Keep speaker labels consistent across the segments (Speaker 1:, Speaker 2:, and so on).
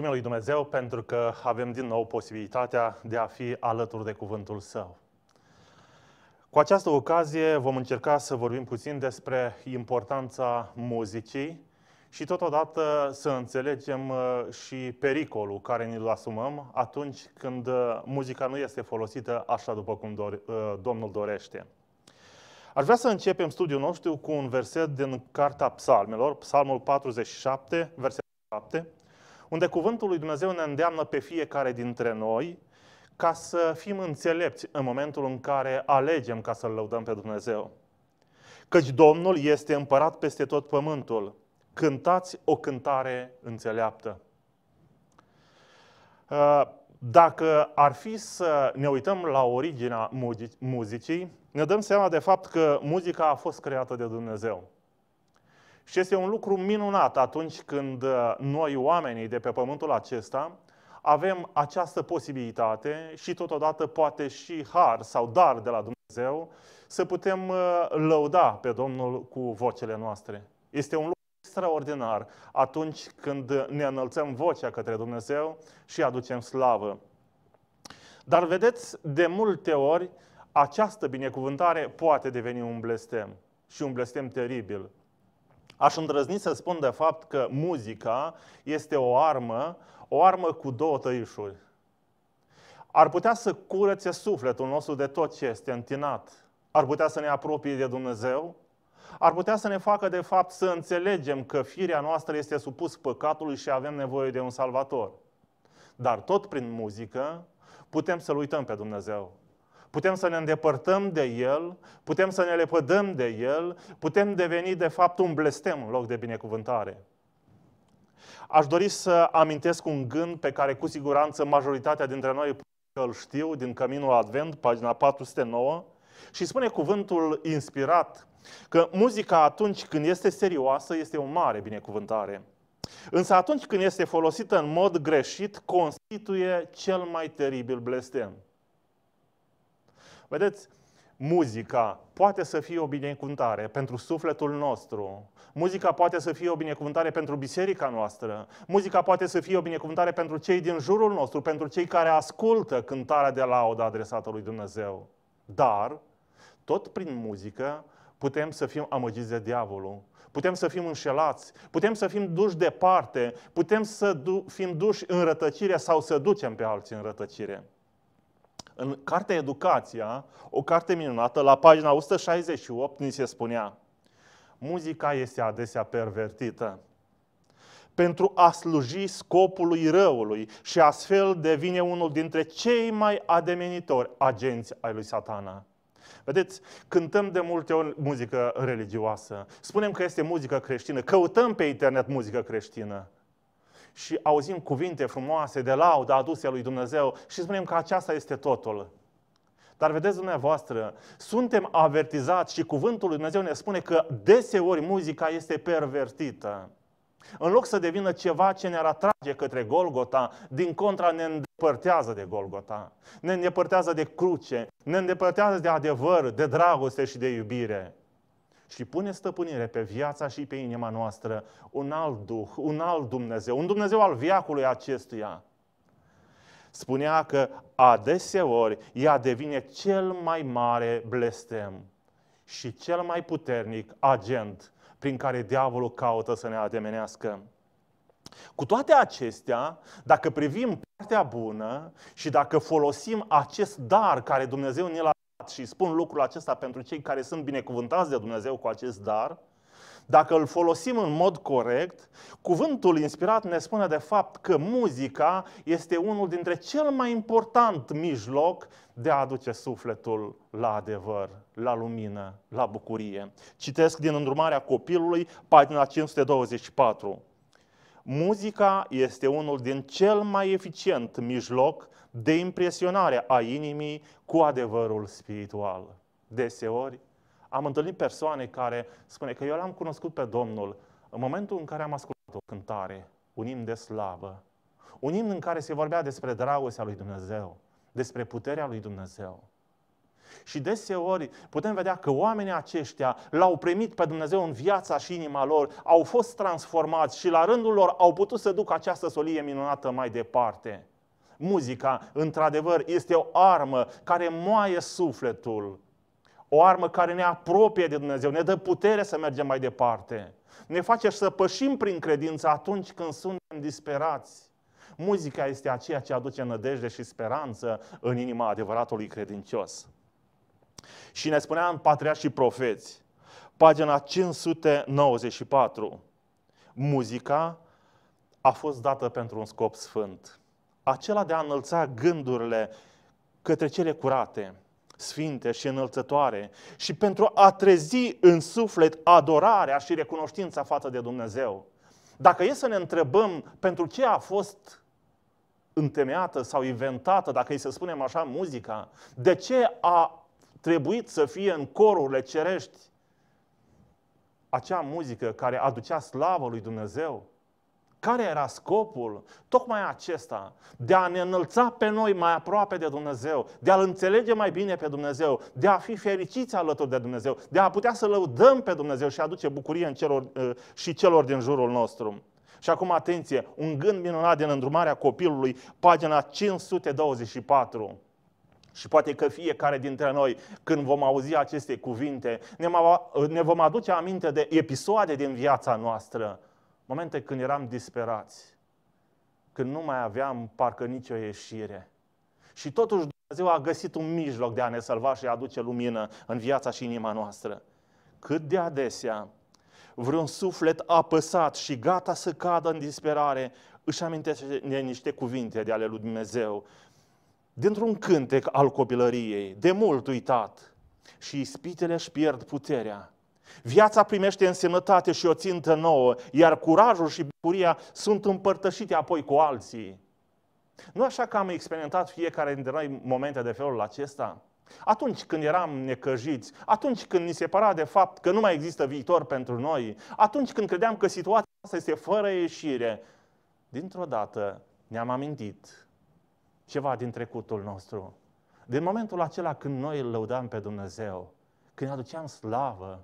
Speaker 1: Mulțumim lui Dumnezeu pentru că avem din nou posibilitatea de a fi alături de cuvântul Său. Cu această ocazie vom încerca să vorbim puțin despre importanța muzicii și totodată să înțelegem uh, și pericolul care ne-l asumăm atunci când uh, muzica nu este folosită așa după cum uh, Domnul dorește. Aș vrea să începem studiul nostru cu un verset din Carta Psalmelor, Psalmul 47, versetul 7, unde cuvântul lui Dumnezeu ne îndeamnă pe fiecare dintre noi ca să fim înțelepți în momentul în care alegem ca să-L lăudăm pe Dumnezeu. Căci Domnul este împărat peste tot pământul. Cântați o cântare înțeleaptă. Uh, dacă ar fi să ne uităm la originea muzicii, ne dăm seama de fapt că muzica a fost creată de Dumnezeu. Și este un lucru minunat atunci când uh, noi, oamenii de pe pământul acesta, avem această posibilitate și totodată poate și har sau dar de la Dumnezeu să putem uh, lăuda pe Domnul cu vocele noastre. Este un lucru extraordinar atunci când ne înălțăm vocea către Dumnezeu și aducem slavă. Dar vedeți, de multe ori, această binecuvântare poate deveni un blestem și un blestem teribil. Aș îndrăzni să spun de fapt că muzica este o armă, o armă cu două tăișuri. Ar putea să curățe sufletul nostru de tot ce este întinat. Ar putea să ne apropie de Dumnezeu. Ar putea să ne facă de fapt să înțelegem că firea noastră este supus păcatului și avem nevoie de un salvator. Dar tot prin muzică putem să-L uităm pe Dumnezeu. Putem să ne îndepărtăm de El, putem să ne lepădăm de El, putem deveni de fapt un blestem în loc de binecuvântare. Aș dori să amintesc un gând pe care cu siguranță majoritatea dintre noi îl știu din Căminul Advent, pagina 409, și spune cuvântul inspirat că muzica atunci când este serioasă este o mare binecuvântare. Însă atunci când este folosită în mod greșit, constituie cel mai teribil blestem. Vedeți, muzica poate să fie o binecuvântare pentru sufletul nostru. Muzica poate să fie o binecuvântare pentru biserica noastră. Muzica poate să fie o binecuvântare pentru cei din jurul nostru, pentru cei care ascultă cântarea de laudă adresată lui Dumnezeu. Dar, tot prin muzică, putem să fim amăgiți de diavolul. Putem să fim înșelați, putem să fim duși departe, putem să du- fim duși în rătăcire sau să ducem pe alții în rătăcire în cartea Educația, o carte minunată, la pagina 168 ni se spunea Muzica este adesea pervertită pentru a sluji scopului răului și astfel devine unul dintre cei mai ademenitori agenți ai lui satana. Vedeți, cântăm de multe ori muzică religioasă, spunem că este muzică creștină, căutăm pe internet muzică creștină și auzim cuvinte frumoase de laudă aduse lui Dumnezeu și spunem că aceasta este totul. Dar vedeți dumneavoastră, suntem avertizați și cuvântul lui Dumnezeu ne spune că deseori muzica este pervertită. În loc să devină ceva ce ne-ar atrage către Golgota, din contra ne îndepărtează de Golgota, ne îndepărtează de cruce, ne îndepărtează de adevăr, de dragoste și de iubire și pune stăpânire pe viața și pe inima noastră un alt Duh, un alt Dumnezeu, un Dumnezeu al viacului acestuia. Spunea că adeseori ea devine cel mai mare blestem și cel mai puternic agent prin care diavolul caută să ne ademenească. Cu toate acestea, dacă privim partea bună și dacă folosim acest dar care Dumnezeu ne l-a fapt, și spun lucrul acesta pentru cei care sunt binecuvântați de Dumnezeu cu acest dar, dacă îl folosim în mod corect, cuvântul inspirat ne spune de fapt că muzica este unul dintre cel mai important mijloc de a aduce sufletul la adevăr, la lumină, la bucurie. Citesc din îndrumarea copilului, pagina 524. Muzica este unul din cel mai eficient mijloc de impresionare a inimii cu adevărul spiritual. Deseori am întâlnit persoane care spune că eu l-am cunoscut pe Domnul în momentul în care am ascultat o cântare, un imn de slavă, un imn în care se vorbea despre dragostea lui Dumnezeu, despre puterea lui Dumnezeu. Și deseori putem vedea că oamenii aceștia l-au primit pe Dumnezeu în viața și inima lor, au fost transformați și la rândul lor au putut să ducă această solie minunată mai departe. Muzica, într-adevăr, este o armă care moaie sufletul. O armă care ne apropie de Dumnezeu, ne dă putere să mergem mai departe. Ne face să pășim prin credință atunci când suntem disperați. Muzica este aceea ce aduce nădejde și speranță în inima adevăratului credincios. Și ne spunea în Patriarh și Profeți, pagina 594, muzica a fost dată pentru un scop sfânt. Acela de a înălța gândurile către cele curate, sfinte și înălțătoare și pentru a trezi în suflet adorarea și recunoștința față de Dumnezeu. Dacă e să ne întrebăm pentru ce a fost întemeiată sau inventată, dacă îi să spunem așa, muzica, de ce a trebuit să fie în corurile cerești acea muzică care aducea slavă lui Dumnezeu? Care era scopul? Tocmai acesta, de a ne înălța pe noi mai aproape de Dumnezeu, de a-L înțelege mai bine pe Dumnezeu, de a fi fericiți alături de Dumnezeu, de a putea să lăudăm pe Dumnezeu și aduce bucurie în celor, uh, și celor din jurul nostru. Și acum atenție, un gând minunat din îndrumarea copilului, pagina 524. Și poate că fiecare dintre noi, când vom auzi aceste cuvinte, ne vom aduce aminte de episoade din viața noastră, momente când eram disperați, când nu mai aveam parcă nicio ieșire. Și totuși Dumnezeu a găsit un mijloc de a ne salva și a aduce lumină în viața și inima noastră. Cât de adesea vreun suflet apăsat și gata să cadă în disperare, își amintește niște cuvinte de ale lui Dumnezeu dintr-un cântec al copilăriei, de mult uitat, și ispitele își pierd puterea. Viața primește însemnătate și o țintă nouă, iar curajul și bucuria sunt împărtășite apoi cu alții. Nu așa că am experimentat fiecare dintre noi momente de felul acesta? Atunci când eram necăjiți, atunci când ni se părea de fapt că nu mai există viitor pentru noi, atunci când credeam că situația asta este fără ieșire, dintr-o dată ne-am amintit ceva din trecutul nostru. Din momentul acela când noi îl lăudam pe Dumnezeu, când aduceam slavă,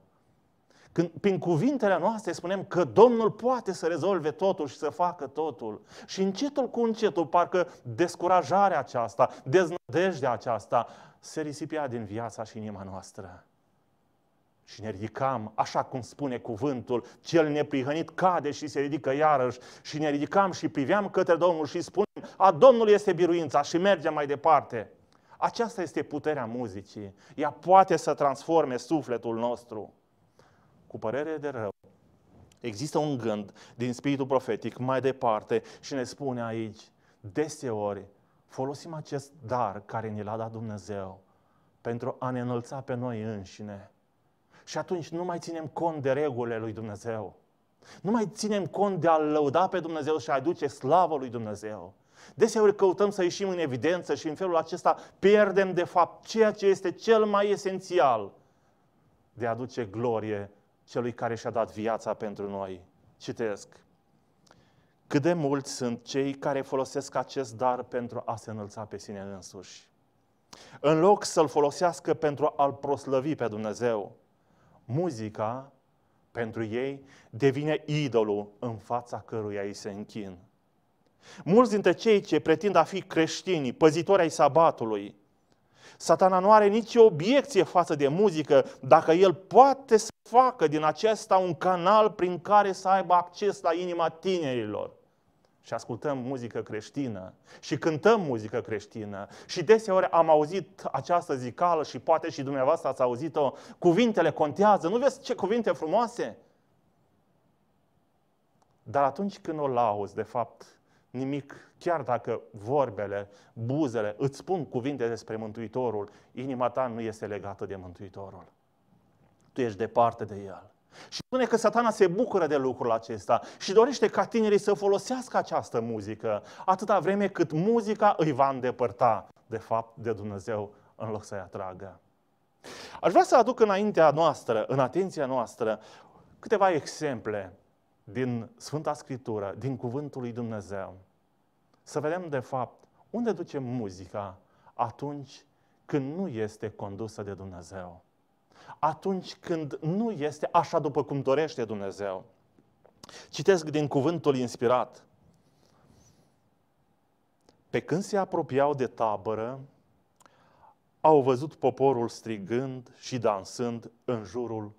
Speaker 1: când prin cuvintele noastre spunem că Domnul poate să rezolve totul și să facă totul. Și încetul cu încetul, parcă descurajarea aceasta, deznădejdea aceasta, se risipea din viața și inima noastră și ne ridicam, așa cum spune cuvântul, cel neprihănit cade și se ridică iarăși și ne ridicam și priveam către Domnul și spunem, a Domnului este biruința și mergem mai departe. Aceasta este puterea muzicii. Ea poate să transforme sufletul nostru. Cu părere de rău, există un gând din spiritul profetic mai departe și ne spune aici, deseori folosim acest dar care ne l-a dat Dumnezeu pentru a ne înălța pe noi înșine și atunci nu mai ținem cont de regulile lui Dumnezeu. Nu mai ținem cont de a-L lăuda pe Dumnezeu și a aduce slavă lui Dumnezeu. Deseori căutăm să ieșim în evidență și în felul acesta pierdem de fapt ceea ce este cel mai esențial de a aduce glorie celui care și-a dat viața pentru noi. Citesc. Cât de mulți sunt cei care folosesc acest dar pentru a se înălța pe sine însuși. În loc să-l folosească pentru a-l proslăvi pe Dumnezeu, muzica pentru ei devine idolul în fața căruia ei se închin. Mulți dintre cei ce pretind a fi creștini, păzitori ai sabatului, satana nu are nicio obiecție față de muzică dacă el poate să facă din acesta un canal prin care să aibă acces la inima tinerilor și ascultăm muzică creștină și cântăm muzică creștină și deseori am auzit această zicală și poate și dumneavoastră ați auzit-o, cuvintele contează, nu vezi ce cuvinte frumoase? Dar atunci când o lauzi, de fapt, nimic, chiar dacă vorbele, buzele îți spun cuvinte despre Mântuitorul, inima ta nu este legată de Mântuitorul. Tu ești departe de El. Și spune că satana se bucură de lucrul acesta și dorește ca tinerii să folosească această muzică, atâta vreme cât muzica îi va îndepărta, de fapt, de Dumnezeu, în loc să-i atragă. Aș vrea să aduc înaintea noastră, în atenția noastră, câteva exemple din Sfânta Scriptură, din Cuvântul lui Dumnezeu. Să vedem, de fapt, unde duce muzica atunci când nu este condusă de Dumnezeu atunci când nu este așa după cum dorește Dumnezeu. Citesc din cuvântul inspirat. Pe când se apropiau de tabără, au văzut poporul strigând și dansând în jurul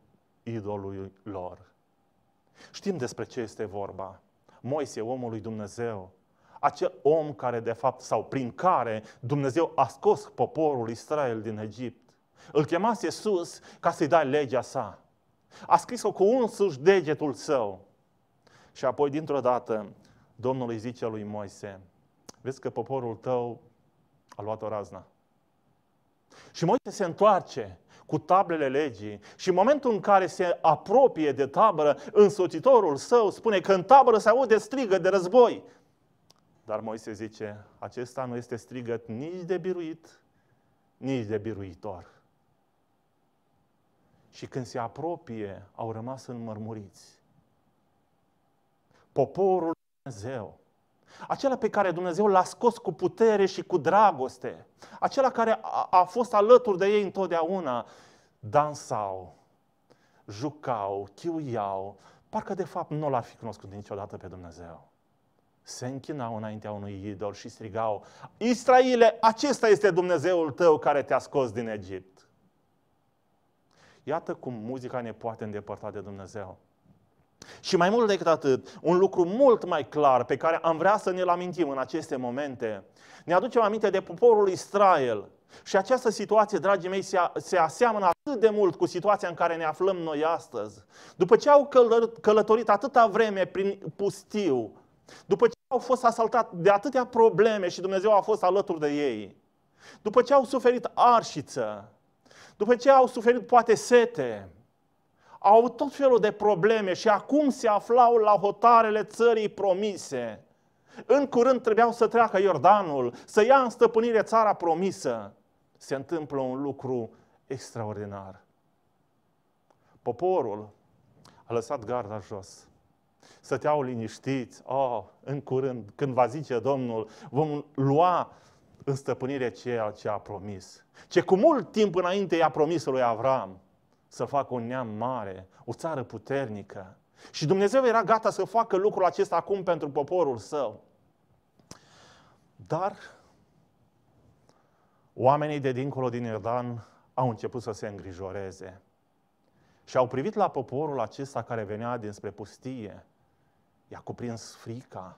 Speaker 1: idolului lor. Știm despre ce este vorba. Moise, omul lui Dumnezeu, acel om care de fapt sau prin care Dumnezeu a scos poporul Israel din Egipt. Îl chemase sus ca să-i dai legea sa. A scris-o cu însuși degetul său. Și apoi, dintr-o dată, Domnul îi zice lui Moise, vezi că poporul tău a luat o razna. Și Moise se întoarce cu tablele legii și în momentul în care se apropie de tabără, însoțitorul său spune că în tabără se aude strigă de război. Dar Moise zice, acesta nu este strigăt nici de biruit, nici de biruitor și când se apropie, au rămas înmărmuriți. Poporul Dumnezeu, acela pe care Dumnezeu l-a scos cu putere și cu dragoste, acela care a, a fost alături de ei întotdeauna, dansau, jucau, chiuiau, parcă de fapt nu l-ar fi cunoscut niciodată pe Dumnezeu. Se închinau înaintea unui idol și strigau, Israele, acesta este Dumnezeul tău care te-a scos din Egipt. Iată cum muzica ne poate îndepărta de Dumnezeu. Și mai mult decât atât, un lucru mult mai clar pe care am vrea să ne-l amintim în aceste momente, ne aducem aminte de poporul Israel. Și această situație, dragii mei, se, se aseamănă atât de mult cu situația în care ne aflăm noi astăzi. După ce au călătorit atâta vreme prin pustiu, după ce au fost asaltat de atâtea probleme și Dumnezeu a fost alături de ei, după ce au suferit arșiță, după ce au suferit poate sete, au avut tot felul de probleme și acum se aflau la hotarele țării promise. În curând trebuiau să treacă Iordanul, să ia în stăpânire țara promisă. Se întâmplă un lucru extraordinar. Poporul a lăsat garda jos. Stăteau liniștiți. Oh, în curând, când va zice Domnul, vom lua în stăpânire ceea ce a promis. Ce cu mult timp înainte i-a promis lui Avram să facă un neam mare, o țară puternică. Și Dumnezeu era gata să facă lucrul acesta acum pentru poporul său. Dar oamenii de dincolo din Iordan au început să se îngrijoreze. Și au privit la poporul acesta care venea dinspre pustie. I-a cuprins frica.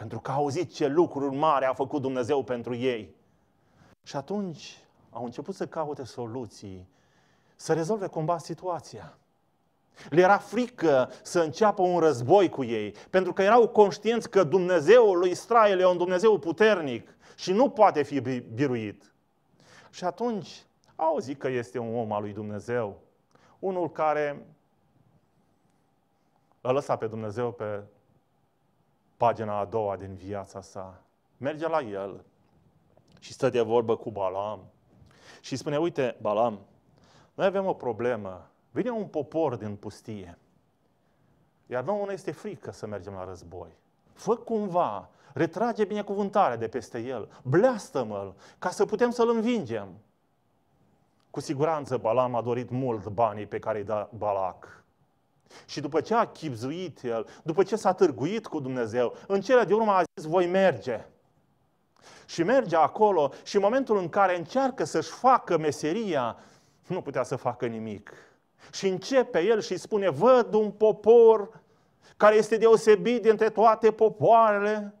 Speaker 1: Pentru că au auzit ce lucruri mari a făcut Dumnezeu pentru ei. Și atunci au început să caute soluții, să rezolve cumva situația. Le era frică să înceapă un război cu ei, pentru că erau conștienți că Dumnezeul lui Israel e un Dumnezeu puternic și nu poate fi biruit. Și atunci au zis că este un om al lui Dumnezeu, unul care a lăsat pe Dumnezeu pe pagina a doua din viața sa. Merge la el și stă de vorbă cu Balam și spune, uite, Balam, noi avem o problemă. Vine un popor din pustie, iar nouă ne este frică să mergem la război. Fă cumva, retrage binecuvântarea de peste el, bleastă-mă-l, ca să putem să-l învingem. Cu siguranță Balam a dorit mult banii pe care îi da Balac și după ce a chipzuit el, după ce s-a târguit cu Dumnezeu, în cele de urmă a zis, voi merge. Și merge acolo și în momentul în care încearcă să-și facă meseria, nu putea să facă nimic. Și începe el și spune, văd un popor care este deosebit dintre toate popoarele,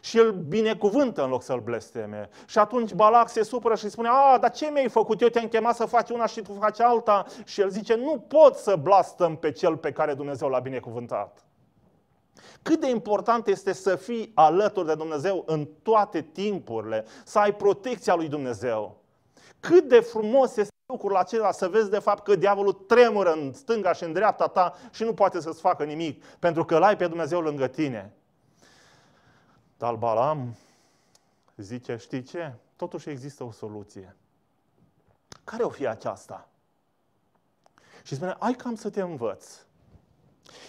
Speaker 1: și îl binecuvântă în loc să-l blesteme. Și atunci Balac se supără și spune, a, dar ce mi-ai făcut? Eu te-am chemat să faci una și tu faci alta. Și el zice, nu pot să blastăm pe cel pe care Dumnezeu l-a binecuvântat. Cât de important este să fii alături de Dumnezeu în toate timpurile, să ai protecția lui Dumnezeu. Cât de frumos este lucrul acela să vezi de fapt că diavolul tremură în stânga și în dreapta ta și nu poate să-ți facă nimic, pentru că l-ai pe Dumnezeu lângă tine. Dar Balam zice, știi ce? Totuși există o soluție. Care o fi aceasta? Și spune, ai cam să te învăț.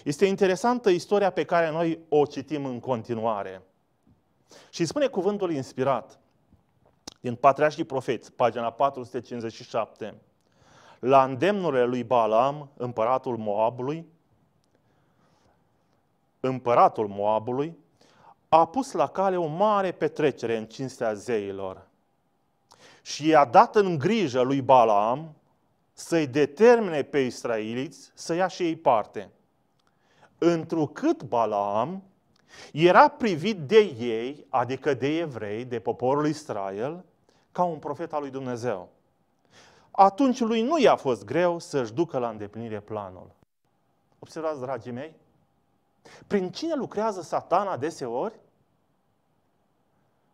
Speaker 1: Este interesantă istoria pe care noi o citim în continuare. Și spune cuvântul inspirat din Patriarhi Profeți, pagina 457. La îndemnurile lui Balam, împăratul Moabului, împăratul Moabului, a pus la cale o mare petrecere în cinstea zeilor și i-a dat în grijă lui Balaam să-i determine pe israeliți să ia și ei parte. Întrucât Balaam era privit de ei, adică de evrei, de poporul Israel, ca un profet al lui Dumnezeu. Atunci lui nu i-a fost greu să-și ducă la îndeplinire planul. Observați, dragii mei, prin cine lucrează satana deseori?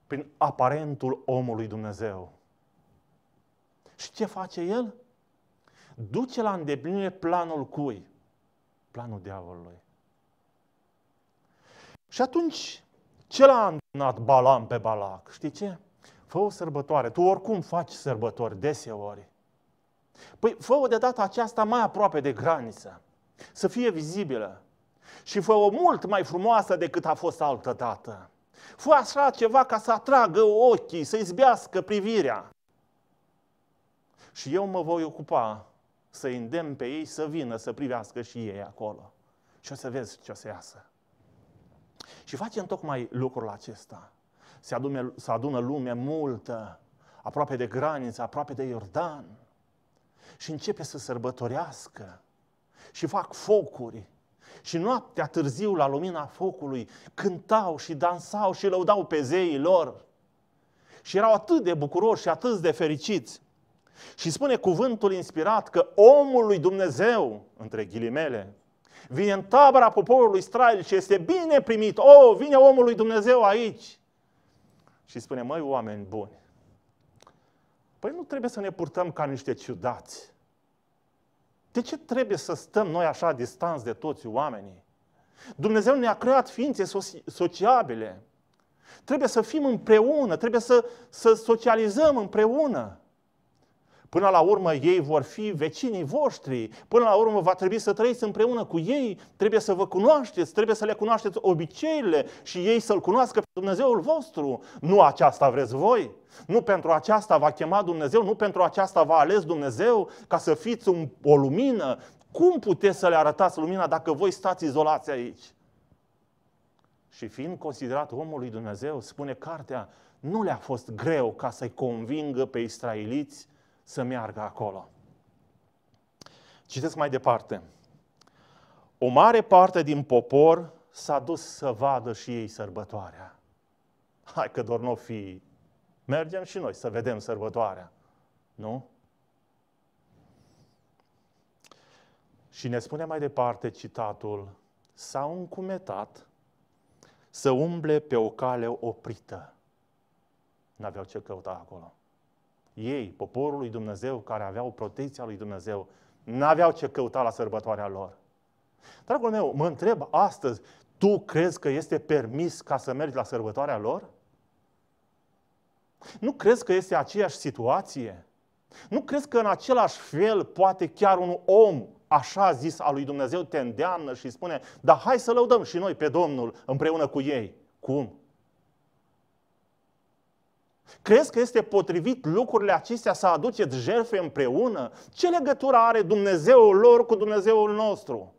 Speaker 1: Prin aparentul omului Dumnezeu. Și ce face el? Duce la îndeplinire planul cui? Planul diavolului. Și atunci, ce l-a îndemnat Balam pe Balac? Știi ce? Fă o sărbătoare. Tu oricum faci sărbători deseori. Păi fă-o de data aceasta mai aproape de graniță. Să fie vizibilă și fă-o mult mai frumoasă decât a fost altă dată. Fă așa ceva ca să atragă ochii, să izbească privirea. Și eu mă voi ocupa să îndemn pe ei să vină, să privească și ei acolo. Și o să vezi ce o să iasă. Și facem tocmai lucrul acesta. Se, adume, se adună lume multă, aproape de graniță, aproape de Iordan. Și începe să sărbătorească. Și fac focuri și noaptea târziu, la lumina focului, cântau și dansau și lăudau pe zeii lor. Și erau atât de bucuroși și atât de fericiți. Și spune cuvântul inspirat că omul lui Dumnezeu, între ghilimele, vine în tabăra poporului Israel și este bine primit. O, oh, vine omul lui Dumnezeu aici. Și spune, măi, oameni buni, păi nu trebuie să ne purtăm ca niște ciudați. De ce trebuie să stăm noi așa distanți de toți oamenii? Dumnezeu ne-a creat ființe sociabile. Trebuie să fim împreună, trebuie să, să socializăm împreună. Până la urmă ei vor fi vecinii voștri, până la urmă va trebui să trăiți împreună cu ei, trebuie să vă cunoașteți, trebuie să le cunoașteți obiceiile și ei să-L cunoască pe Dumnezeul vostru. Nu aceasta vreți voi, nu pentru aceasta va chema Dumnezeu, nu pentru aceasta va ales Dumnezeu ca să fiți un, o lumină. Cum puteți să le arătați lumina dacă voi stați izolați aici? Și fiind considerat omul lui Dumnezeu, spune cartea, nu le-a fost greu ca să-i convingă pe israeliți să meargă acolo. Citesc mai departe. O mare parte din popor s-a dus să vadă și ei sărbătoarea. Hai că doar nu fi. Mergem și noi să vedem sărbătoarea. Nu? Și ne spune mai departe citatul, s-au încumetat să umble pe o cale oprită. N-aveau ce căuta acolo ei, poporul lui Dumnezeu, care aveau protecția lui Dumnezeu, n-aveau ce căuta la sărbătoarea lor. Dragul meu, mă întreb astăzi, tu crezi că este permis ca să mergi la sărbătoarea lor? Nu crezi că este aceeași situație? Nu crezi că în același fel poate chiar un om așa zis al lui Dumnezeu te îndeamnă și spune, dar hai să lăudăm și noi pe Domnul împreună cu ei. Cum? Crezi că este potrivit lucrurile acestea să aduceți jerfe împreună? Ce legătură are Dumnezeul lor cu Dumnezeul nostru?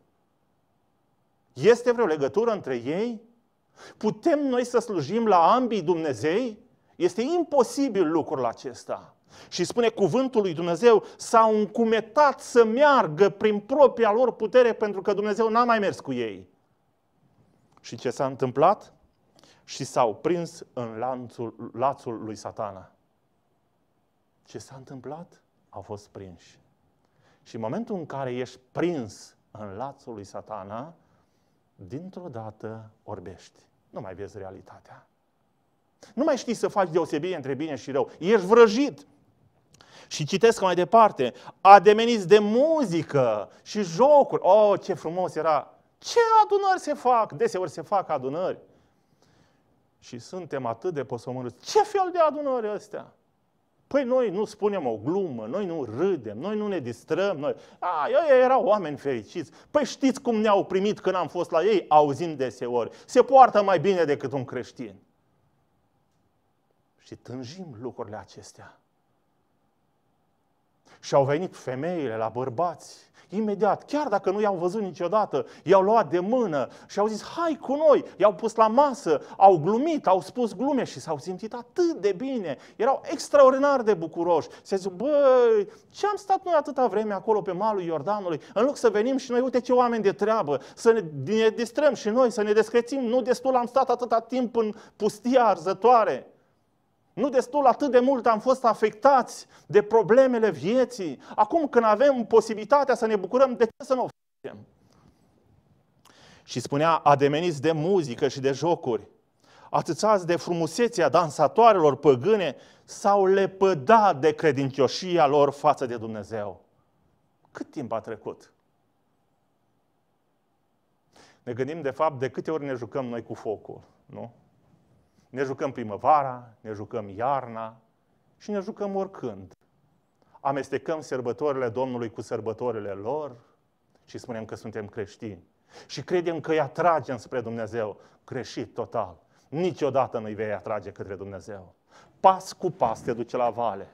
Speaker 1: Este vreo legătură între ei? Putem noi să slujim la ambii Dumnezei? Este imposibil lucrul acesta. Și spune cuvântul lui Dumnezeu, s-au încumetat să meargă prin propria lor putere pentru că Dumnezeu n-a mai mers cu ei. Și ce s-a întâmplat? și s-au prins în lanțul, lațul lui satana. Ce s-a întâmplat? Au fost prinși. Și în momentul în care ești prins în lațul lui satana, dintr-o dată orbești. Nu mai vezi realitatea. Nu mai știi să faci deosebire între bine și rău. Ești vrăjit. Și citesc mai departe. Ademeniți de muzică și jocuri. Oh, ce frumos era! Ce adunări se fac? Deseori se fac adunări. Și suntem atât de posomorâți. Ce fel de adunări astea? Păi noi nu spunem o glumă, noi nu râdem, noi nu ne distrăm, noi... A, ei erau oameni fericiți. Păi știți cum ne-au primit când am fost la ei, auzind deseori. Se poartă mai bine decât un creștin. Și tânjim lucrurile acestea. Și au venit femeile la bărbați imediat, chiar dacă nu i-au văzut niciodată, i-au luat de mână și au zis, hai cu noi, i-au pus la masă, au glumit, au spus glume și s-au simțit atât de bine. Erau extraordinar de bucuroși. Se zic, băi, ce am stat noi atâta vreme acolo pe malul Iordanului, în loc să venim și noi, uite ce oameni de treabă, să ne, ne distrăm și noi, să ne descrețim, nu destul am stat atâta timp în pustia arzătoare. Nu destul atât de mult am fost afectați de problemele vieții. Acum când avem posibilitatea să ne bucurăm, de ce să nu o facem? Și spunea, ademeniți de muzică și de jocuri, atâțați de frumusețea dansatoarelor păgâne, sau au lepădat de credincioșia lor față de Dumnezeu. Cât timp a trecut? Ne gândim, de fapt, de câte ori ne jucăm noi cu focul, nu? Ne jucăm primăvara, ne jucăm iarna și ne jucăm oricând. Amestecăm sărbătorile Domnului cu sărbătorile lor și spunem că suntem creștini. Și credem că îi atragem spre Dumnezeu. Greșit total. Niciodată nu-i vei atrage către Dumnezeu. Pas cu pas te duce la vale.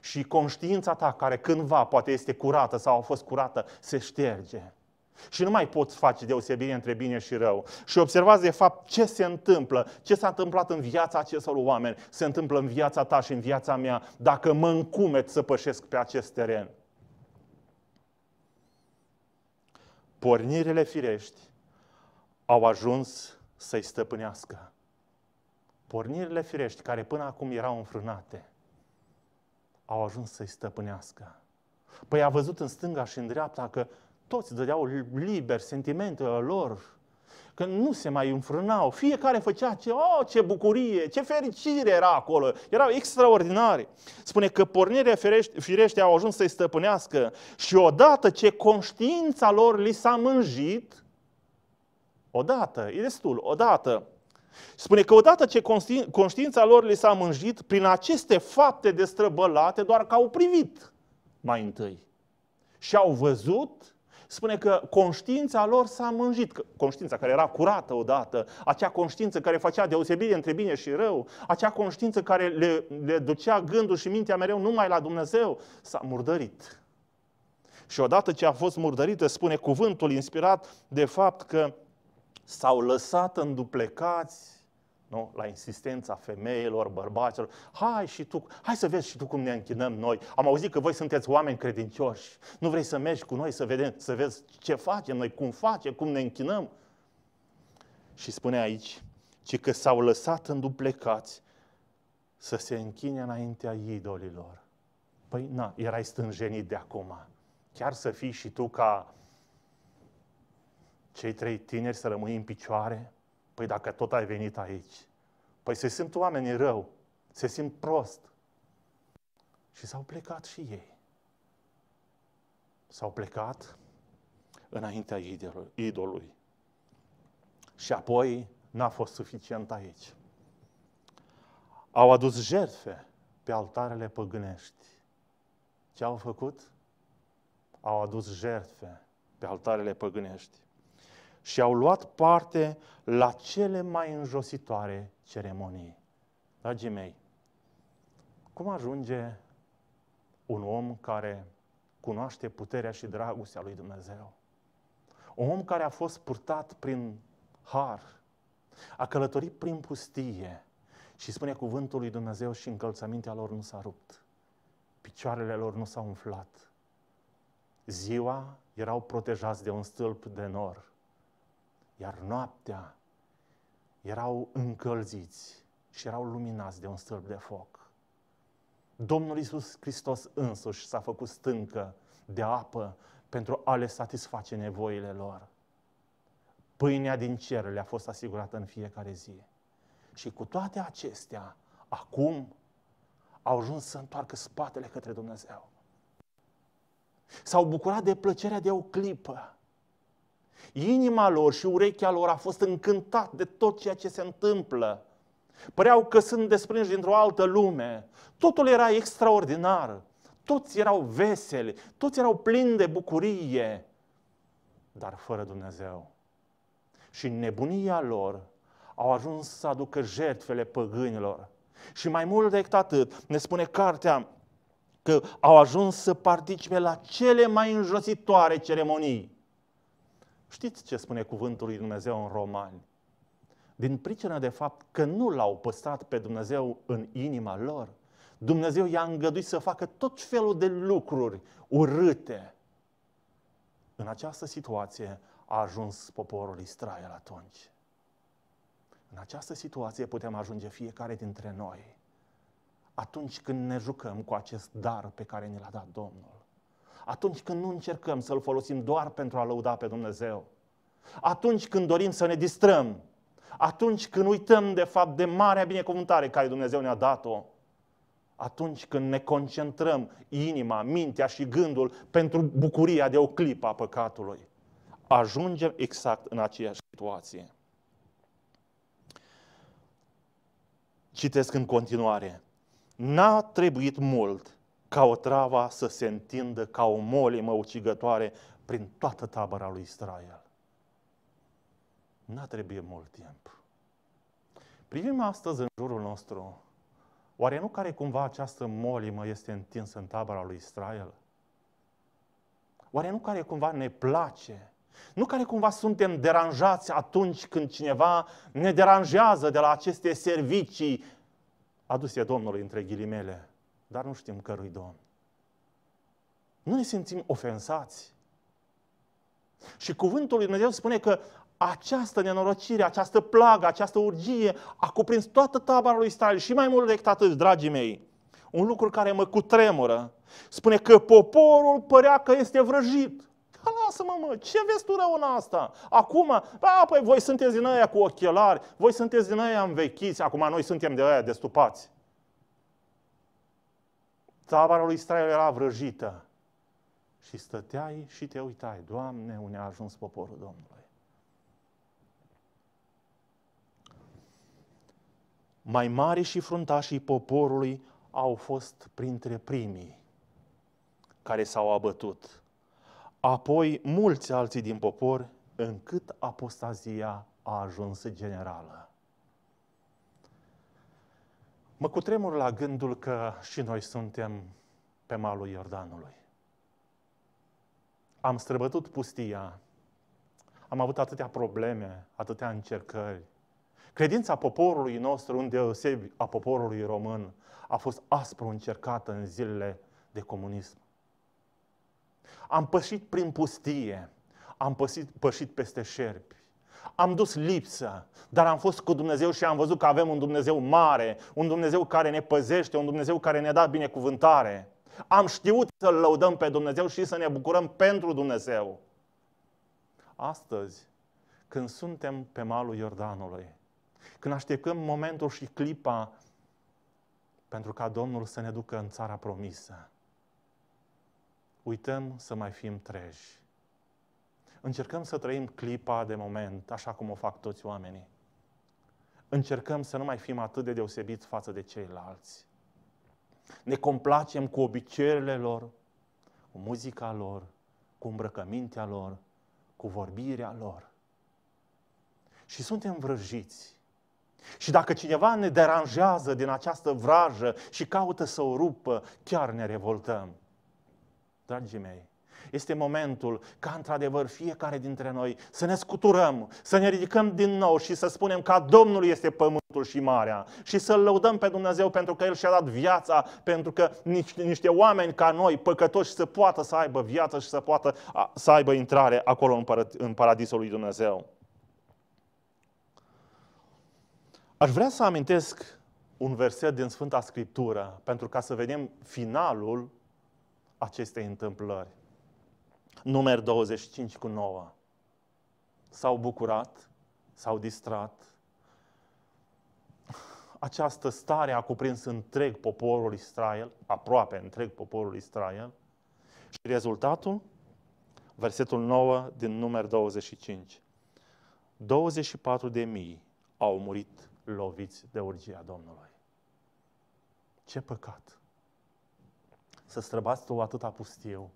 Speaker 1: Și conștiința ta, care cândva poate este curată sau a fost curată, se șterge. Și nu mai poți face deosebire între bine și rău. Și observați de fapt ce se întâmplă, ce s-a întâmplat în viața acestor oameni, se întâmplă în viața ta și în viața mea, dacă mă încumet să pășesc pe acest teren. Pornirile firești au ajuns să-i stăpânească. Pornirile firești, care până acum erau înfrânate, au ajuns să-i stăpânească. Păi a văzut în stânga și în dreapta că toți dădeau liber sentimentele lor, că nu se mai înfrânau, fiecare făcea ce, oh, ce bucurie, ce fericire era acolo, erau extraordinari. Spune că pornirea firește, firește au ajuns să-i stăpânească și odată ce conștiința lor li s-a mânjit, odată, e destul, odată, Spune că odată ce conștiința lor li s-a mânjit, prin aceste fapte destrăbălate, doar că au privit mai întâi și au văzut spune că conștiința lor s-a mânjit. Conștiința care era curată odată, acea conștiință care făcea deosebire între bine și rău, acea conștiință care le, le ducea gândul și mintea mereu numai la Dumnezeu, s-a murdărit. Și odată ce a fost murdărită, spune cuvântul inspirat de fapt că s-au lăsat înduplecați nu? la insistența femeilor, bărbaților. Hai și tu, hai să vezi și tu cum ne închinăm noi. Am auzit că voi sunteți oameni credincioși. Nu vrei să mergi cu noi să, vedem, să vezi ce facem noi, cum facem, cum ne închinăm? Și spune aici, ci că s-au lăsat în duplecați să se închine înaintea idolilor. Păi na, erai stânjenit de acum. Chiar să fii și tu ca cei trei tineri să rămâi în picioare? Păi dacă tot ai venit aici, păi se simt oamenii rău, se simt prost. Și s-au plecat și ei. S-au plecat înaintea idolului. Și apoi n-a fost suficient aici. Au adus jertfe pe altarele păgânești. Ce au făcut? Au adus jertfe pe altarele păgânești și au luat parte la cele mai înjositoare ceremonii. Dragii mei, cum ajunge un om care cunoaște puterea și dragostea lui Dumnezeu? Un om care a fost purtat prin har, a călătorit prin pustie și spune cuvântul lui Dumnezeu și încălțămintea lor nu s-a rupt, picioarele lor nu s-au umflat. Ziua erau protejați de un stâlp de nor iar noaptea erau încălziți și erau luminați de un stâlp de foc. Domnul Isus Hristos însuși s-a făcut stâncă de apă pentru a le satisface nevoile lor. Pâinea din cer le-a fost asigurată în fiecare zi. Și cu toate acestea, acum au ajuns să întoarcă spatele către Dumnezeu. S-au bucurat de plăcerea de o clipă, Inima lor și urechea lor a fost încântat de tot ceea ce se întâmplă. Păreau că sunt desprinși dintr-o altă lume. Totul era extraordinar. Toți erau veseli, toți erau plini de bucurie, dar fără Dumnezeu. Și în nebunia lor au ajuns să aducă jertfele păgânilor. Și mai mult decât atât, ne spune cartea că au ajuns să participe la cele mai înjositoare ceremonii. Știți ce spune cuvântul lui Dumnezeu în Romani? Din pricina de fapt că nu l-au păstrat pe Dumnezeu în inima lor, Dumnezeu i-a îngăduit să facă tot felul de lucruri urâte. În această situație a ajuns poporul Israel atunci. În această situație putem ajunge fiecare dintre noi atunci când ne jucăm cu acest dar pe care ne l-a dat Domnul atunci când nu încercăm să-L folosim doar pentru a lăuda pe Dumnezeu, atunci când dorim să ne distrăm, atunci când uităm de fapt de marea binecuvântare care Dumnezeu ne-a dat-o, atunci când ne concentrăm inima, mintea și gândul pentru bucuria de o clipă a păcatului, ajungem exact în aceeași situație. Citesc în continuare. N-a trebuit mult ca o trava să se întindă ca o molimă ucigătoare prin toată tabăra lui Israel. N-a trebuit mult timp. Privim astăzi în jurul nostru, oare nu care cumva această molimă este întinsă în tabăra lui Israel? Oare nu care cumva ne place? Nu care cumva suntem deranjați atunci când cineva ne deranjează de la aceste servicii aduse Domnului între ghilimele? dar nu știm cărui Domn. Nu ne simțim ofensați. Și cuvântul lui Dumnezeu spune că această nenorocire, această plagă, această urgie a cuprins toată tabara lui Israel și mai mult decât atât, dragii mei. Un lucru care mă cutremură. Spune că poporul părea că este vrăjit. Că lasă-mă, mă, ce vezi tu rău în asta? Acum, a, păi voi sunteți din aia cu ochelari, voi sunteți din aia învechiți, acum noi suntem de aia destupați. Tabara lui Israel era vrăjită. Și stăteai și te uitai. Doamne, unde a ajuns poporul Domnului. Mai mari și fruntașii poporului au fost printre primii care s-au abătut. Apoi mulți alții din popor, încât apostazia a ajuns generală. Mă cutremur la gândul că și noi suntem pe malul Iordanului. Am străbătut pustia, am avut atâtea probleme, atâtea încercări. Credința poporului nostru, deosebi a poporului român, a fost aspru încercată în zilele de comunism. Am pășit prin pustie, am pășit, pășit peste șerpi, am dus lipsă, dar am fost cu Dumnezeu și am văzut că avem un Dumnezeu mare, un Dumnezeu care ne păzește, un Dumnezeu care ne da binecuvântare. Am știut să-L lăudăm pe Dumnezeu și să ne bucurăm pentru Dumnezeu. Astăzi, când suntem pe malul Iordanului, când așteptăm momentul și clipa pentru ca Domnul să ne ducă în țara promisă, uităm să mai fim treji Încercăm să trăim clipa de moment, așa cum o fac toți oamenii. Încercăm să nu mai fim atât de deosebiți față de ceilalți. Ne complacem cu obiceiurile lor, cu muzica lor, cu îmbrăcămintea lor, cu vorbirea lor. Și suntem vrăjiți. Și dacă cineva ne deranjează din această vrajă și caută să o rupă, chiar ne revoltăm. Dragii mei, este momentul ca într-adevăr fiecare dintre noi să ne scuturăm, să ne ridicăm din nou și să spunem că Domnul este pământul și marea și să-L lăudăm pe Dumnezeu pentru că El și-a dat viața, pentru că niște, niște oameni ca noi, păcătoși, să poată să aibă viață și să poată să aibă intrare acolo în, în paradisul lui Dumnezeu. Aș vrea să amintesc un verset din Sfânta Scriptură pentru ca să vedem finalul acestei întâmplări număr 25 cu 9. S-au bucurat, s-au distrat. Această stare a cuprins întreg poporul Israel, aproape întreg poporul Israel. Și rezultatul? Versetul 9 din număr 25. 24 de mii au murit loviți de urgia Domnului. Ce păcat! Să străbați tu atâta pustiu,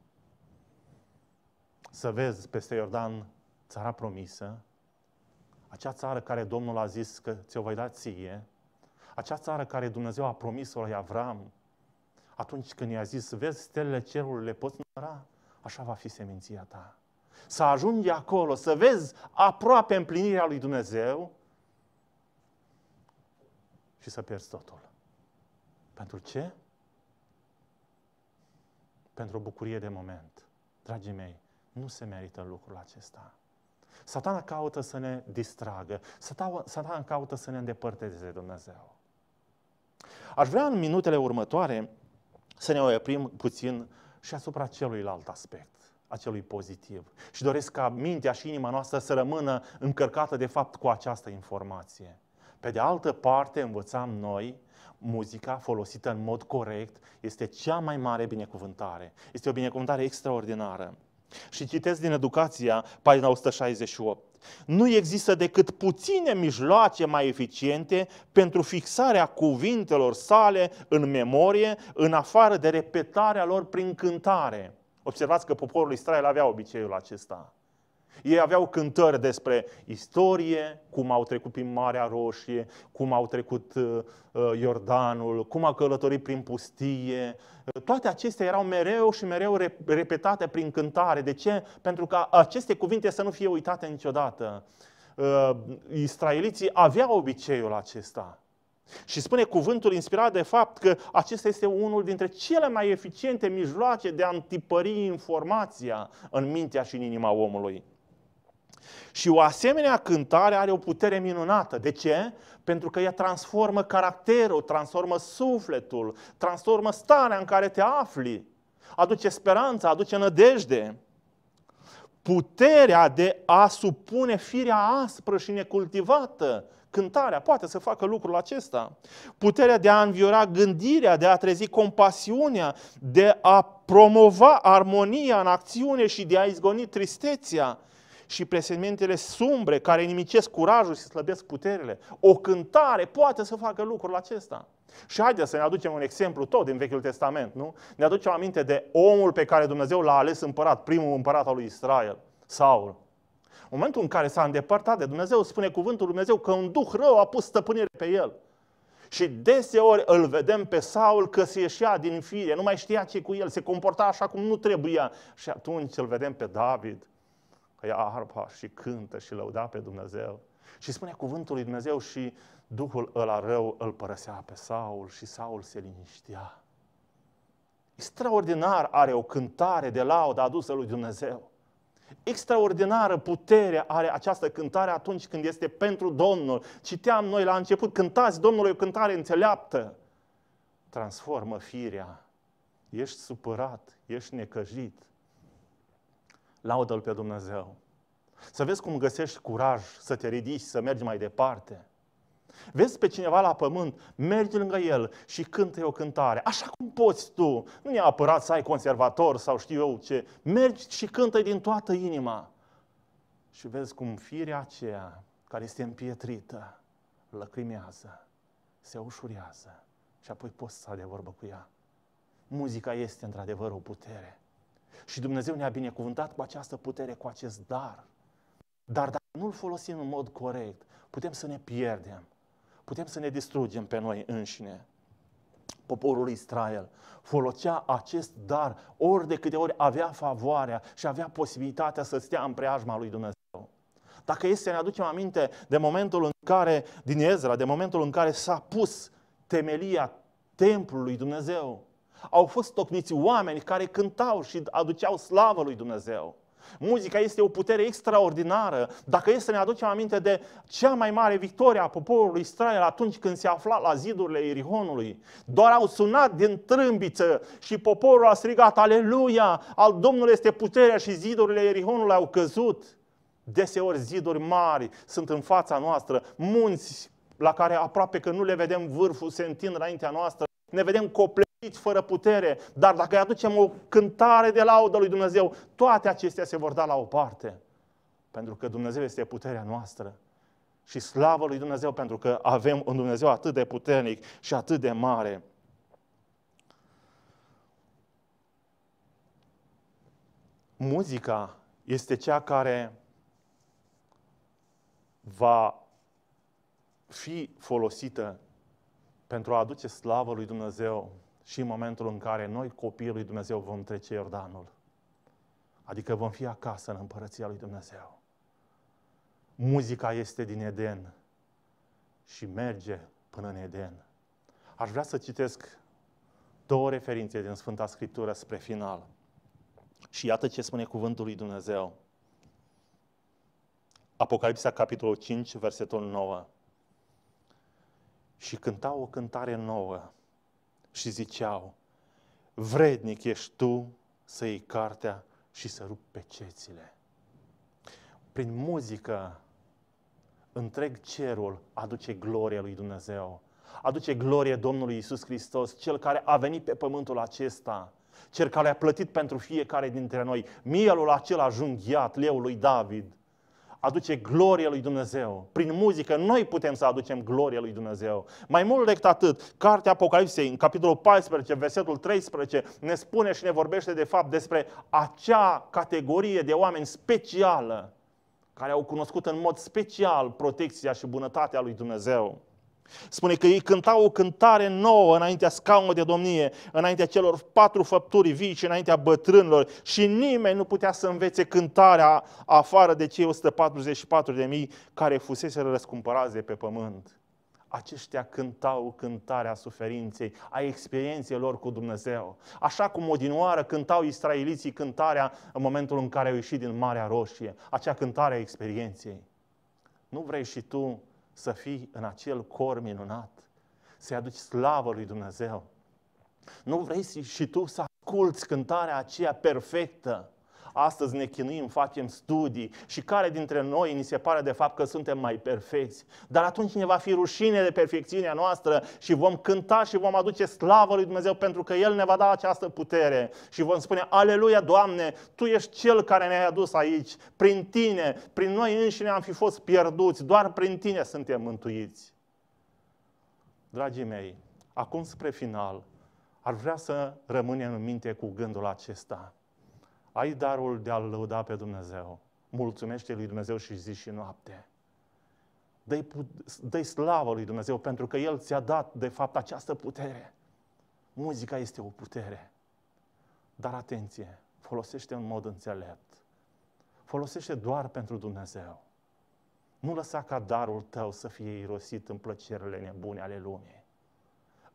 Speaker 1: să vezi peste Iordan țara promisă, acea țară care Domnul a zis că ți-o voi da ție, acea țară care Dumnezeu a promis-o lui Avram, atunci când i-a zis, vezi stelele cerului, le poți număra, așa va fi seminția ta. Să ajungi acolo, să vezi aproape împlinirea lui Dumnezeu și să pierzi totul. Pentru ce? Pentru o bucurie de moment. Dragii mei, nu se merită lucrul acesta. Satana caută să ne distragă. Satana caută să ne îndepărteze de Dumnezeu. Aș vrea în minutele următoare să ne oprim puțin și asupra celuilalt aspect, acelui pozitiv. Și doresc ca mintea și inima noastră să rămână încărcată de fapt cu această informație. Pe de altă parte, învățam noi, muzica folosită în mod corect este cea mai mare binecuvântare. Este o binecuvântare extraordinară. Și citesc din Educația, pagina 168. Nu există decât puține mijloace mai eficiente pentru fixarea cuvintelor sale în memorie, în afară de repetarea lor prin cântare. Observați că poporul Israel avea obiceiul acesta. Ei aveau cântări despre istorie, cum au trecut prin Marea Roșie, cum au trecut uh, uh, Iordanul, cum au călătorit prin pustie. Uh, toate acestea erau mereu și mereu repetate prin cântare. De ce? Pentru ca aceste cuvinte să nu fie uitate niciodată. Israeliții aveau obiceiul acesta. Și spune cuvântul inspirat de fapt că acesta este unul dintre cele mai eficiente mijloace de a întipări informația în mintea și în inima omului. Și o asemenea cântare are o putere minunată. De ce? Pentru că ea transformă caracterul, transformă sufletul, transformă starea în care te afli. Aduce speranță, aduce nădejde. Puterea de a supune firea aspră și necultivată cântarea poate să facă lucrul acesta. Puterea de a înviora gândirea, de a trezi compasiunea, de a promova armonia în acțiune și de a izgoni tristețea, și presimentele sumbre care nimicesc curajul și slăbesc puterile. O cântare poate să facă lucrul acesta. Și haideți să ne aducem un exemplu tot din Vechiul Testament, nu? Ne aducem aminte de omul pe care Dumnezeu l-a ales împărat, primul împărat al lui Israel, Saul. În momentul în care s-a îndepărtat de Dumnezeu, spune cuvântul lui Dumnezeu că un duh rău a pus stăpânire pe el. Și deseori îl vedem pe Saul că se ieșea din fire, nu mai știa ce cu el, se comporta așa cum nu trebuia. Și atunci îl vedem pe David, că ia arpa și cântă și lăuda pe Dumnezeu. Și spune cuvântul lui Dumnezeu și Duhul ăla rău îl părăsea pe Saul și Saul se liniștea. Extraordinar are o cântare de laudă adusă lui Dumnezeu. Extraordinară putere are această cântare atunci când este pentru Domnul. Citeam noi la început, cântați Domnului o cântare înțeleaptă. Transformă firea. Ești supărat, ești necăjit, laudă-L pe Dumnezeu. Să vezi cum găsești curaj să te ridici, să mergi mai departe. Vezi pe cineva la pământ, mergi lângă el și cântă o cântare, așa cum poți tu. Nu neapărat să ai conservator sau știu eu ce. Mergi și cântă din toată inima. Și vezi cum firea aceea care este împietrită, lăcrimează, se ușurează și apoi poți să de vorbă cu ea. Muzica este într-adevăr o putere. Și Dumnezeu ne-a binecuvântat cu această putere, cu acest dar. Dar dacă nu-l folosim în mod corect, putem să ne pierdem. Putem să ne distrugem pe noi înșine. Poporul Israel folosea acest dar ori de câte ori avea favoarea și avea posibilitatea să stea în preajma lui Dumnezeu. Dacă este să ne aducem aminte de momentul în care, din Ezra, de momentul în care s-a pus temelia templului Dumnezeu, au fost tocmiți oameni care cântau și aduceau slavă lui Dumnezeu. Muzica este o putere extraordinară. Dacă este să ne aducem aminte de cea mai mare victorie a poporului Israel atunci când se afla la zidurile Erihonului, doar au sunat din trâmbiță și poporul a strigat, Aleluia, al Domnului este puterea și zidurile Erihonului au căzut. Deseori ziduri mari sunt în fața noastră, munți la care aproape că nu le vedem vârful, se întind înaintea noastră, ne vedem cople fără putere, dar dacă îi aducem o cântare de laudă lui Dumnezeu, toate acestea se vor da la o parte. Pentru că Dumnezeu este puterea noastră. Și slavă lui Dumnezeu pentru că avem un Dumnezeu atât de puternic și atât de mare. Muzica este cea care va fi folosită pentru a aduce slavă lui Dumnezeu și în momentul în care noi, copiii lui Dumnezeu, vom trece Iordanul. Adică vom fi acasă în împărăția lui Dumnezeu. Muzica este din Eden și merge până în Eden. Aș vrea să citesc două referințe din Sfânta Scriptură spre final. Și iată ce spune cuvântul lui Dumnezeu. Apocalipsa, capitolul 5, versetul 9. Și cântau o cântare nouă, și ziceau, vrednic ești tu să iei cartea și să rup pe cețile. Prin muzică, întreg cerul aduce gloria lui Dumnezeu. Aduce glorie Domnului Isus Hristos, Cel care a venit pe pământul acesta, Cel care a plătit pentru fiecare dintre noi, mielul acela junghiat, leul lui David, aduce glorie lui Dumnezeu. Prin muzică noi putem să aducem glorie lui Dumnezeu. Mai mult decât atât, cartea Apocalipsei, în capitolul 14, versetul 13, ne spune și ne vorbește de fapt despre acea categorie de oameni specială care au cunoscut în mod special protecția și bunătatea lui Dumnezeu. Spune că ei cântau o cântare nouă înaintea scaunului de domnie, înaintea celor patru făpturi vii și înaintea bătrânilor și nimeni nu putea să învețe cântarea afară de cei 144.000 care fusese răscumpărați de pe pământ. Aceștia cântau cântarea suferinței, a experiențelor cu Dumnezeu. Așa cum odinoară cântau israeliții cântarea în momentul în care au ieșit din Marea Roșie, acea cântare a experienței. Nu vrei și tu să fii în acel cor minunat, să-i aduci slavă lui Dumnezeu. Nu vrei și tu să asculți cântarea aceea perfectă, astăzi ne chinuim, facem studii și care dintre noi ni se pare de fapt că suntem mai perfecți. Dar atunci ne va fi rușine de perfecțiunea noastră și vom cânta și vom aduce slavă lui Dumnezeu pentru că El ne va da această putere și vom spune, Aleluia, Doamne, Tu ești Cel care ne-ai adus aici, prin Tine, prin noi înșine am fi fost pierduți, doar prin Tine suntem mântuiți. Dragii mei, acum spre final, ar vrea să rămânem în minte cu gândul acesta ai darul de a-L lăuda pe Dumnezeu. Mulțumește lui Dumnezeu și zi și noapte. Dă-i, dă slavă lui Dumnezeu pentru că El ți-a dat, de fapt, această putere. Muzica este o putere. Dar atenție, folosește în mod înțelept. Folosește doar pentru Dumnezeu. Nu lăsa ca darul tău să fie irosit în plăcerile nebune ale lumii.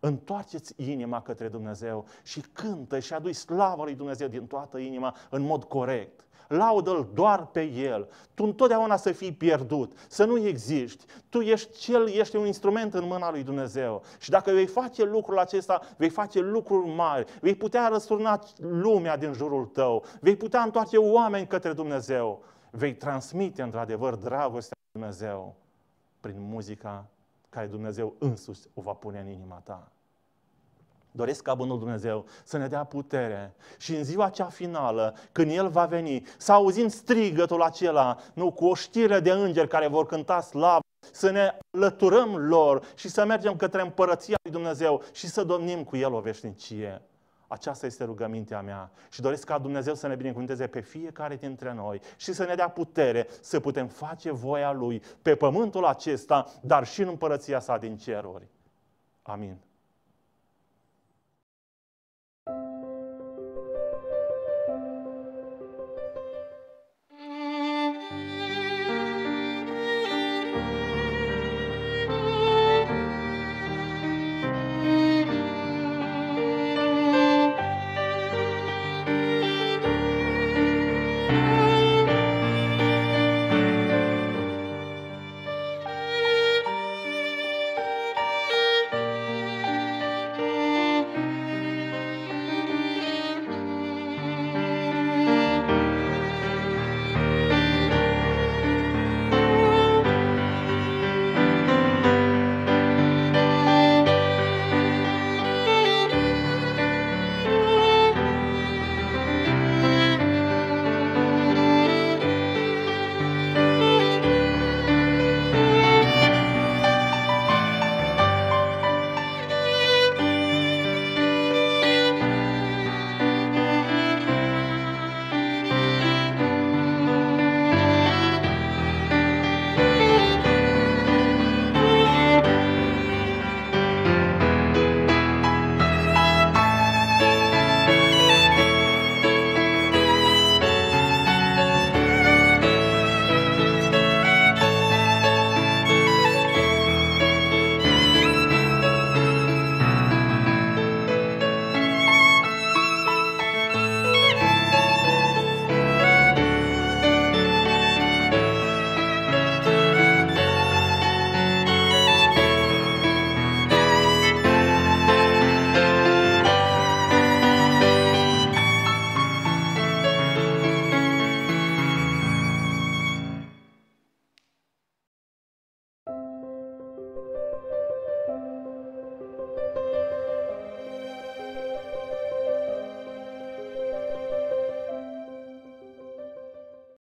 Speaker 1: Întoarceți inima către Dumnezeu și cântă și adu slavă lui Dumnezeu din toată inima în mod corect. Laudă-L doar pe El. Tu întotdeauna să fii pierdut, să nu existi. Tu ești cel, ești un instrument în mâna lui Dumnezeu. Și dacă vei face lucrul acesta, vei face lucruri mari. Vei putea răsturna lumea din jurul tău. Vei putea întoarce oameni către Dumnezeu. Vei transmite într-adevăr dragostea lui Dumnezeu prin muzica care Dumnezeu însuși o va pune în inima ta. Doresc ca Bunul Dumnezeu să ne dea putere și în ziua cea finală, când El va veni, să auzim strigătul acela, nu cu o știre de îngeri care vor cânta slavă, să ne lăturăm lor și să mergem către împărăția lui Dumnezeu și să domnim cu El o veșnicie. Aceasta este rugămintea mea și doresc ca Dumnezeu să ne binecuvânteze pe fiecare dintre noi și să ne dea putere să putem face voia Lui pe pământul acesta, dar și în împărăția sa din ceruri. Amin.